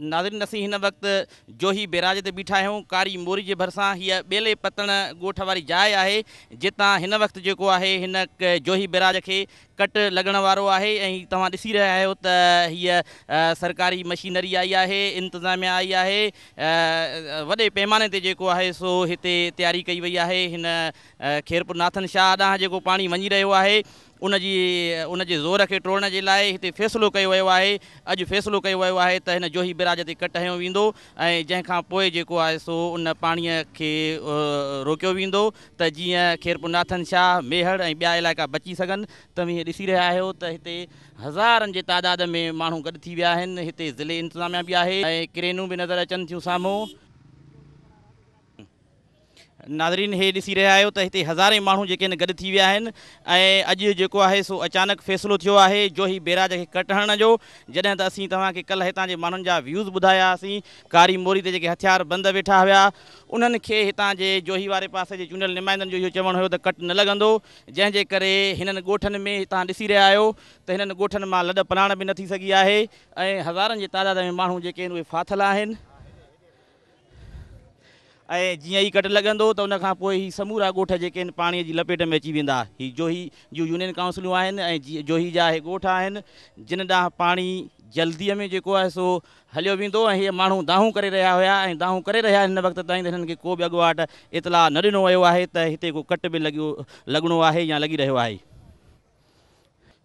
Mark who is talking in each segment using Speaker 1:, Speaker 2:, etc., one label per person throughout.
Speaker 1: Nadreen असी हिन वक़्तु जोही बेराज से बीठा आहियूं कारी मोरी के भरसा हीअ बेले पतण ॻोठ वारी जाइ आहे जितां हिन वक़्तु जेको आहे जोही बेराज के कट लॻण वारो आहे ऐं रहा हो रहिया सरकारी मशीनरी आई है इंतजामिया आई है वे पैमाने ते जेको आहे सो हिते तैयारी कई वही है खेरपुर नाथन शाह ॾांहुं जेको पाणी वञी रहियो आहे उनजी उन जे ज़ोर खे टोड़ण जे लाइ हिते फ़ैसिलो कयो वियो आहे अॼु फ़ैसिलो कयो वियो आहे त हिन जोही बिराज ते कटियो वेंदो ऐं जंहिंखां पोइ जेको आहे सो उन पाणीअ खे रोकियो वेंदो त जीअं खेरपुनाथन शाह मेहर ऐं ॿिया इलाइक़ा बची सघनि तव्हीं ॾिसी रहिया आहियो त हिते हज़ारनि जे तइदाद में माण्हू गॾु थी विया आहिनि हिते ज़िले इंतिज़ामिया बि आहे ऐं क्रेनूं बि नज़र अचनि थियूं साम्हूं नादरीन इहे ॾिसी रहिया आहियो त हिते हज़ारे माण्हू जेके आहिनि गॾु थी विया आहिनि ऐं अॼु जेको आहे सो अचानक फ़ैसिलो थियो आहे ही बैज खे कट जो जॾहिं त असीं तव्हांखे कल्ह हितां जे माण्हुनि जा व्यूज़ ॿुधायासीं कारी मोरी ते जेके हथियार बंदि वेठा हुआ उन्हनि खे हितां जे जोही वारे पासे जे चूंडियल निमाइंदनि जो इहो चवण हुयो त कट न लॻंदो जंहिंजे करे हिननि ॻोठनि में हितां ॾिसी रहिया आहियो त हिननि ॻोठनि मां लॾ पलाण बि न थी सघी आहे ऐं हज़ारनि तइदाद में माण्हू जेके आहिनि फाथल ऐं कट लॻंदो तो उन खां पोइ ही समूरा ॻोठ जेके आहिनि पाणीअ लपेट में अची वेंदा ही जोही जूं यूनियन काउंसिलूं आहिनि ऐं जोही जा इहे जिन ॾांहुं पानी जल्दी में जो है सो हलो वो ये इहे माण्हू कर रहा हुआ हुया ऐं दाहूं करे रहिया वक़्त ताईं त को बि अॻुवाट इतलाह न दिनों वो है इतने को कट भी लॻियो लॻणो है या लगी रहियो है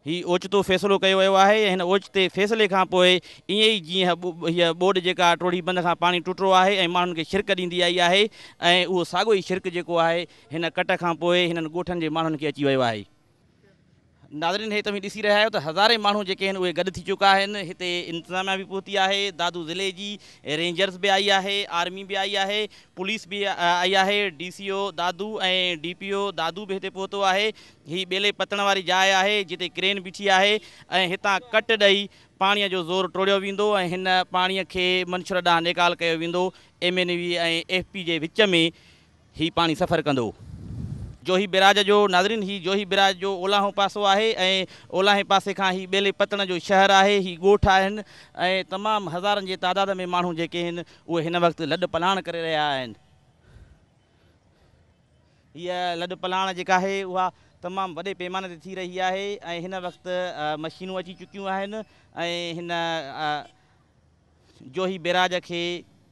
Speaker 1: हीउ ओचितो फ़ैसिलो कयो वियो आहे ऐं हिन ओचिते फ़ैसिले खां पोइ ईअं ई जीअं हीअ ॿोडि जेका टोड़ी बंद खां पाणी टुटो आहे ऐं माण्हुनि खे शिरक ॾींदी आई आहे ऐं उहो साॻियो ई शिरकु जेको आहे हिन कट खां पोइ हिननि ॻोठनि जे माण्हुनि खे अची वियो आहे नादरीन हे तव्हां ॾिसी रहिया आहियो त हज़ारे माण्हू जेके आहिनि उहे गॾु थी चुका आहिनि हिते इंतिज़ामिया बि पहुती आहे दादू ज़िले जी रेंजर्स बि आई आहे आर्मी बि आई आहे पुलिस बि आई आहे डी सी ओ दादू ऐं डी पी ओ दादू बि हिते पहुतो आहे हीअ ॿेले पतण वारी जाइ आहे जिते क्रेन बीठी आहे ऐं हितां कट ॾेई पाणीअ जो ज़ोर टोड़ियो वेंदो ऐं हिन पाणीअ खे मंछरु ॾांहुं नेकाल कयो वेंदो एम एन वी ऐं एफ पी जे विच में हीउ पाणी सफ़रु कंदो जोही बिराज जो नादरीन ही जोही बिराज जो ओलाहो पासो आहे ऐं ओलाहे पासे खां ई ॿेले पतण जो शहर आहे ही ॻोठु आहिनि ऐं तमामु हज़ारनि जे में माण्हू जेके आहिनि उहे हिन वक़्तु लॾ पलाण करे रहिया आहिनि हीअ लॾ पलाण जेका आहे उहा तमामु वॾे पैमाने ते थी रही आहे ऐं हिन वक़्ति मशीनूं अची चुकियूं आहिनि ऐं हिन जोही बिराज खे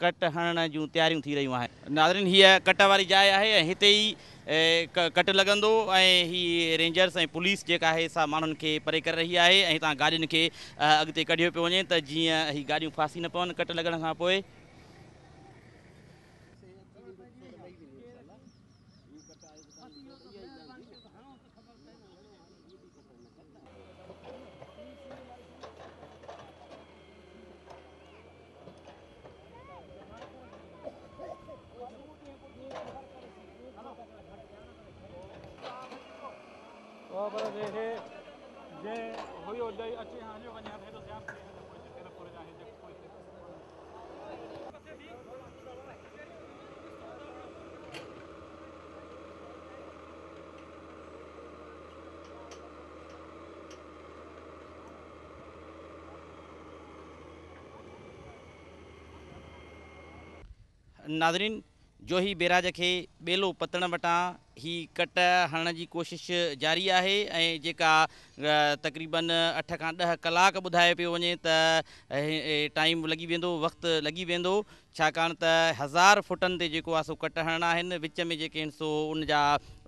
Speaker 1: कट हणण जूं तयारियूं थी रहियूं आहिनि नादरीन हीअ कट वाली जाइ आहे ऐं हिते कट लॻंदो ऐं रेंजर्स ऐं पुलिस जेका आहे परे कर रही है ऐं हितां गाॾियुनि खे अॻिते कढियो पियो वञे त जीअं हीअ गाॾियूं फासी न पवन कट लॻण का पोइ तो नादरीन जोही बेराज के बेलो पतण वटा ही कट हणण जी कोशिशि जारी आहे ऐं जेका तक़रीबन अठ खां ॾह कलाक ॿुधाए पियो वञे त टाइम लॻी वेंदो वक़्तु लॻी वेंदो छाकाणि त हज़ार फुटनि ते जेको आहे सो कट हणिणा आहिनि विच में जेके आहिनि सो उन जा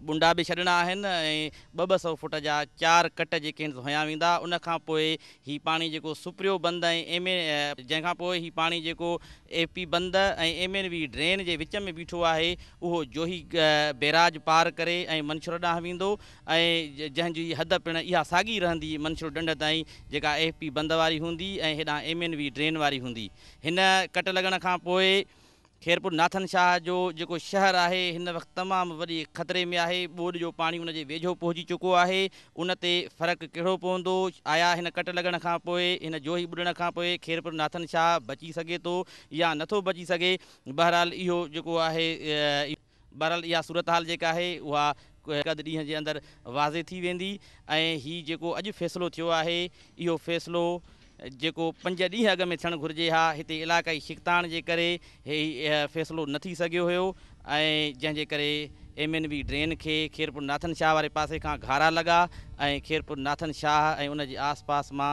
Speaker 1: ॿुंडा बि छॾिणा आहिनि ऐं ॿ ॿ सौ फुट जा चारि कट जेके आहिनि हया वेंदा उनखां पोइ हीउ पाणी जेको सुपरियो बंदि ऐं एम एन जंहिंखां पोइ हीउ पाणी जेको ए पी बंदि ऐं एम एन वी ड्रेन जे विच में बीठो आहे उहो जोही बैराज पार करे ऐं मंछरु ॾांहुं वेंदो ऐं जंहिंजी हद पिणु इहा साॻी रहंदी मंशूर ॾंढ ताईं जेका एफ पी बंदि वारी हूंदी ऐं हेॾां एम एन वी ड्रेन वारी हूंदी हिन कट लॻण खां पोइ खेरपुर नाथन शाह जो जेको शहर आहे हिन वक़्तु तमामु वॾे ख़तरे में आहे ॿोॾ जो पाणी हुनजे वेझो पहुची चुको आहे उन ते फ़र्क़ु कहिड़ो पवंदो आया हिन कट लॻण खां पोइ हिन जोही ॿुॾण खां पोइ खेरपुर नाथन शाह बची सघे थो या नथो बची सघे बहरहाल इहो जेको आहे बहरहाल इहा सूरत हाल जेका आहे उहा हिक ॾींहं जे अंदरि वाज़े थी वेंदी ऐं हीअ जेको अॼु फ़ैसिलो थियो आहे इहो फ़ैसिलो जेको पंज ॾींहं अॻु में थियणु घुरिजे हा हिते इलाइक़ाई छिकताण जे करे इहे फ़ैसिलो न थी सघियो हुयो ऐं जंहिंजे करे एम एन बी ड्रेन खे खेरपुर नाथन शाह वारे पासे खां घारा लॻा ऐं खेरपुर नाथन शाह ऐं उनजे आस पास मां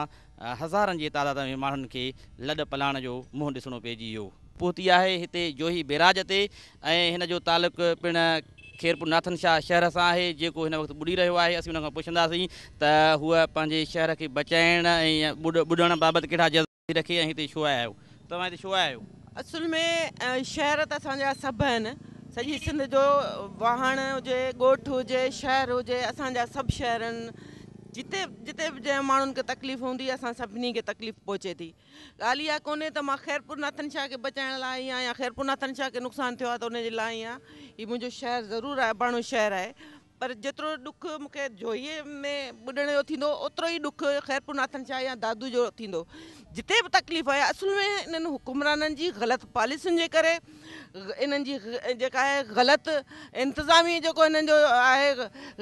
Speaker 1: हज़ारनि जे तादाद में माण्हुनि खे लॾ पलाइण जो मुंहुं ॾिसणो पइजी वियो पोइ आहे हिते जोही बेराज ते ऐं हिन जो तालुक़ पिणु नाथन शाह शहर सां आहे जेको हिन वक़्तु ॿुॾी रहियो आहे असां हुन खां पुछंदासीं त हूअ पंहिंजे शहर खे बचाइण ऐं रखे ऐं हिते छो आयो तव्हां हिते छो आयो
Speaker 2: असुल में शहर त असांजा सभु आहिनि सॼी सिंध जो वाहण हुजे शहर हुजे असांजा सभु शहर आहिनि जिते जिते बि जंहिं माण्हुनि खे तकलीफ़ हूंदी असां सभिनी खे तकलीफ़ पहुचे थी ॻाल्हि इहा कोन्हे त मां खैरपुर नाथन शाह खे बचाइण लाइ आई आहियां या नाथन शाह खे नुक़सानु थियो आहे त उन जे लाइ आई आहियां हीउ मुंहिंजो शहरु ज़रूरु आहे अबाणो शहर आहे पर जेतिरो ॾुख मूंखे जोईअ में ॿुॾण जो थींदो ओतिरो ई ॾुखु खैरपुर नाथन शाह या दादू जो थींदो जिते बि तकलीफ़ आहे असुल में इन्हनि हुकुमराननि जी ग़लति पॉलिसियुनि जे करे इन्हनि जी जेका आहे ग़लति इंतिज़ामी जेको हिननि जो आहे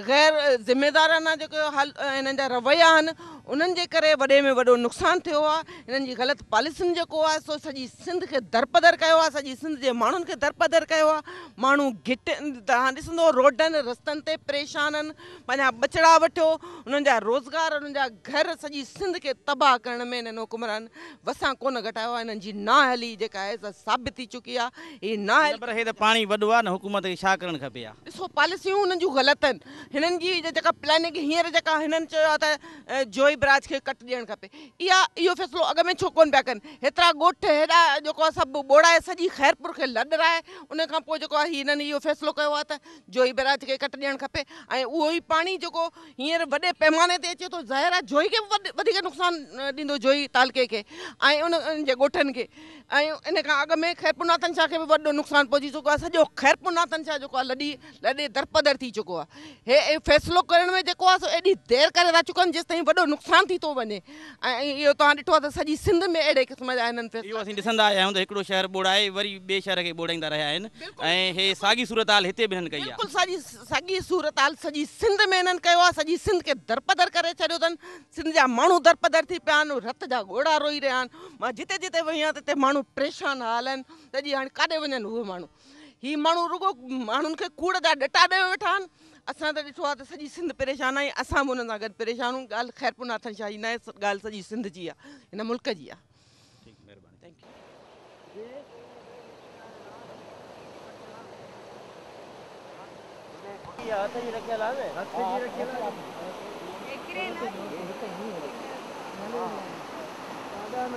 Speaker 2: ग़ैर ज़िमेदाराना जेके हल हिननि जा रवैया आहिनि उन्हनि जे करे वॾे में वॾो नुक़सानु थियो आहे हिननि जी ग़लति पॉलिसियुनि जेको आहे सो सॼी सिंध खे दरपदर कयो आहे सॼी सिंध जे माण्हुनि खे दरपदर कयो आहे माण्हू घिट तव्हां ॾिसंदो रोडनि रस्तनि ते परेशान आहिनि पंहिंजा ॿचिड़ा वठो उन्हनि जा रोज़गार उन्हनि जा घर सॼी सिंध खे तबाह करण में इन्हनि हुकुमरान आहिनि वसां कोन घटायो आहे इन्हनि जी नाहली जेका आहे साबित थी चुकी आहे हीअ नाहल पर हे त पाणी वॾो आहे न हुकूमत खे छा करणु खपे आहे ॾिसो पॉलिसियूं हुननि जूं ग़लति आहिनि हिननि जी जेका प्लानिंग हींअर जेका हिननि चयो आहे त जोई ब्राज खे कट ॾियणु खपे इहा इहो फ़ैसिलो अॻु में छो कोन पिया कनि हेतिरा ॻोठ हेॾा जेको आहे सभु ॿोड़ाए सॼी ख़ैरपुर खे लॾराए उन खां पोइ जेको आहे हिननि इहो फ़ैसिलो कयो आहे त जोई ब्राज खे कट ॾियणु खपे ऐं उहो ई पाणी जेको हींअर वॾे पैमाने ते अचे थो ज़ाहिर आहे जोई खे वधीक नुक़सानु ॾींदो जोई तालके खे खे ऐं उन जे ॻोठनि इन खां अॻु में ख़ैरपुनाथनि शाह खे बि वॾो नुक़सानु पहुची चुको आहे सॼो ख़ैरपुनाथनि शाह जेको आहे लॾी लॾे दरपदर थी चुको है हे फ़ैसिलो करण में जेको आहे सो एॾी देरि करे था चुकनि जेसिताईं वॾो नुक़सानु थी थो वञे ऐं इहो तव्हां ॾिठो सिंध में अहिड़े क़िस्म जा
Speaker 1: शहर ॿोड़ाए वरी ॿिए शहर खे ॿोड़ाईंदा रहिया आहिनि हे साॻी सूरत हाल हिते बि हिननि कई
Speaker 2: आहे सूरत हाल सॼी सिंध में हिननि कयो आहे सॼी सिंध खे दरपदर करे छॾियो अथनि सिंध जा माण्हू दरपदर थी पिया रत जा घोड़ा मां जिते जिते वई आहियां तिते माण्हू परेशान हाल हलनि तॾहिं हाणे काॾे वञनि उहे माण्हू हीउ माण्हू रुगो माण्हुनि खे कूड़ जा ॾटा ॾे वेठा आहिनि असां त ॾिठो आहे त सॼी सिंध परेशान आहियूं असां बि हुननि सां गॾु परेशान आहियूं ॻाल्हि ख़ैरपुरनाथ न आहे ॻाल्हि सॼी सिंध जी आहे हिन मुल्क जी आहे साईं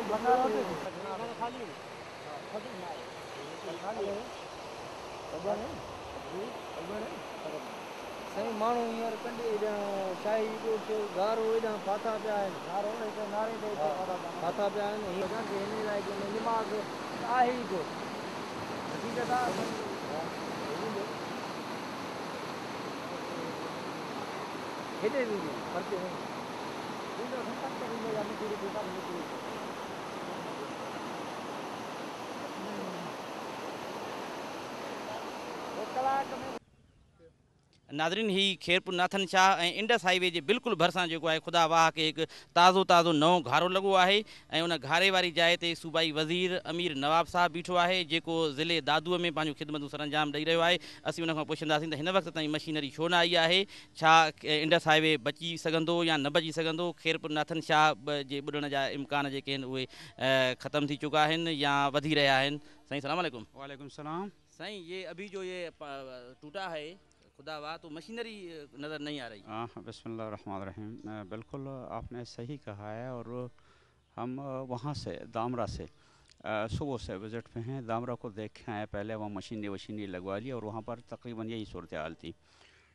Speaker 1: माण्हू हींअर कंढे हेॾां शाही थियो गारो
Speaker 3: हेॾां फाथा पिया आहिनि गारो हिते नारे ते फाथा पिया आहिनि हीअं असांखे हिन लाइ
Speaker 2: दिमाग़ आहे ई को
Speaker 3: हक़ीक़त आहे
Speaker 2: हेॾे बि परते
Speaker 3: Oke lah. me...
Speaker 1: नादरीन ही खेरपुर नाथन शाह ऐं इंडस हाईवे के बिल्कुल भरसा जेको आहे ख़ुदा वाह के एक ताज़ो ताज़ो नओं घारो लगो है उन घारे वारी जाए ते सूबाई वज़ीर अमीर नवाब साहब बीठो है जो ज़िले दादू में पंहिंजूं ख़िदमतूं सरंजाम ॾेई रहियो है असि उन खां पुछंदासीं त हिन मशीनरी छो न आई है इंडस हाईवे बची सो या न बची सो खेरपुर नाथन शाह जे ॿुॾण जा इम्कान जेके आहिनि उहे थी चुका आहिनि या वधी रहिया आहिनि साईं वालेकुम सलाम साईं ये अभी जो ये टूटा है खुदा वाह तो मशीनरी नज़र नहीं आ रही
Speaker 3: हाँ, हाँ बसमीम बिल्कुल आपने सही कहा है और हम वहाँ से दामरा से सुबह से विज़िट पे हैं दामरा को देखे आए पहले वहाँ मशीनरी वशीनरी लगवा ली और वहाँ पर तकरीबन यही सूरत हाल थी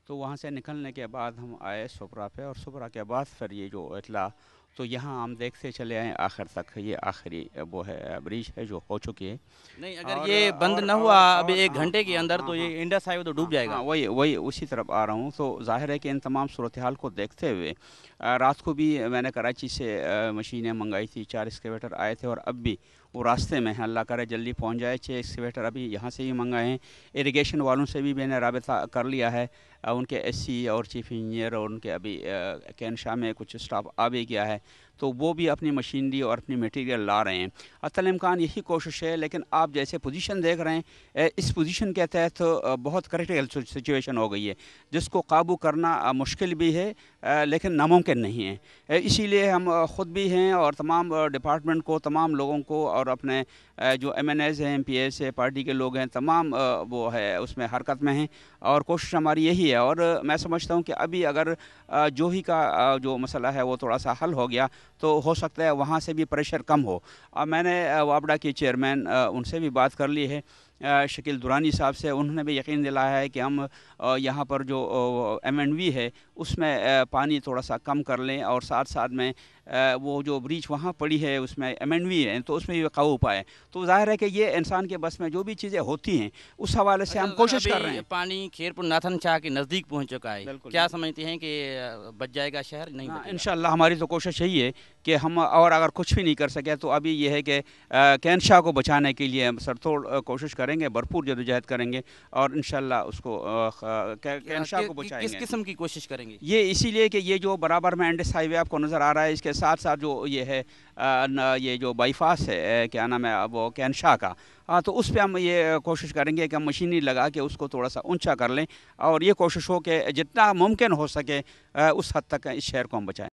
Speaker 3: तो वहाँ से निकलने के बाद हम आए सुपरा पे और सुपरा के बाद फिर ये जो इतला तो यहाँ हम देखते चले आए आखिर तक ये आखिरी वो है ब्रिज है जो हो चुकी है नहीं अगर ये बंद न हुआ अभी एक हाँ, घंटे के हाँ, अंदर हाँ, तो ये इंडस हाईवे तो डूब जाएगा वही वही उसी तरफ आ रहा हूँ तो जाहिर है कि इन तमाम सूरत हाल को देखते हुए रात को भी मैंने कराची से मशीनें मंगाई थी चार एक्सकेवेटर आए थे और अब भी वो रास्ते में है अल्लाह करे जल्दी पहुँच जाए छः एक्सीवेटर अभी यहाँ से ही मंगाए हैं इरीगेशन वालों से भी मैंने रबता कर लिया है उनके एस और चीफ इंजीनियर और उनके अभी कैनशा में कुछ स्टाफ आ भी गया है तो वो भी अपनी मशीनरी और अपनी मटेरियल ला रहे हैं असल इम्कान यही कोशिश है लेकिन आप जैसे पोजीशन देख रहे हैं इस पोजीशन के तहत तो बहुत क्रिटिकल सिचुएशन हो गई है जिसको काबू करना मुश्किल भी है लेकिन नामुमकिन नहीं है इसीलिए हम ख़ुद भी हैं और तमाम डिपार्टमेंट को तमाम लोगों को और अपने जो एम एन एज़ हैं एम पी एस है पार्टी के लोग हैं तमाम वो है उसमें हरकत में हैं और कोशिश हमारी यही है और मैं समझता हूँ कि अभी अगर जो का जो मसला है वो थोड़ा सा हल हो गया तो हो सकता है वहाँ से भी प्रेशर कम हो अब मैंने वापडा के चेयरमैन उनसे भी बात कर ली है शकील दुरानी साहब से उन्होंने भी यकीन दिलाया है कि हम यहाँ पर जो एम एंड वी है उसमें पानी थोड़ा सा कम कर लें और साथ साथ में वो जो ब्रिज वहाँ पड़ी है उसमें एम एंड वी है तो उसमें भी काबू पाए तो जाहिर है कि ये इंसान के बस में जो भी चीज़ें होती हैं उस हवाले से हम कोशिश कर रहे हैं
Speaker 1: पानी खेरपुर नाथन शाह के नज़दीक पहुँच चुका है क्या समझते हैं कि बच जाएगा शहर नहीं हाँ,
Speaker 3: इन हमारी तो कोशिश यही है कि हम और अगर कुछ भी नहीं कर सके तो अभी यह है कि कैन शाह को बचाने के लिए हम सरतोड़ कोशिश करें करेंगे भरपूर जदोजहद करेंगे और इन उसको कैंशा को बचाएंगे किस किस्म की कोशिश करेंगे ये इसीलिए कि ये जो बराबर में एंडस हाईवे आपको नज़र आ रहा है इसके साथ साथ जो ये है ये जो बाईपास है क्या नाम है वो कैंशा का हाँ तो उस पर हम ये कोशिश करेंगे कि हम मशीनरी लगा के उसको थोड़ा सा ऊंचा कर लें और ये कोशिश हो कि जितना मुमकिन हो सके उस हद तक इस शहर को हम बचाएँ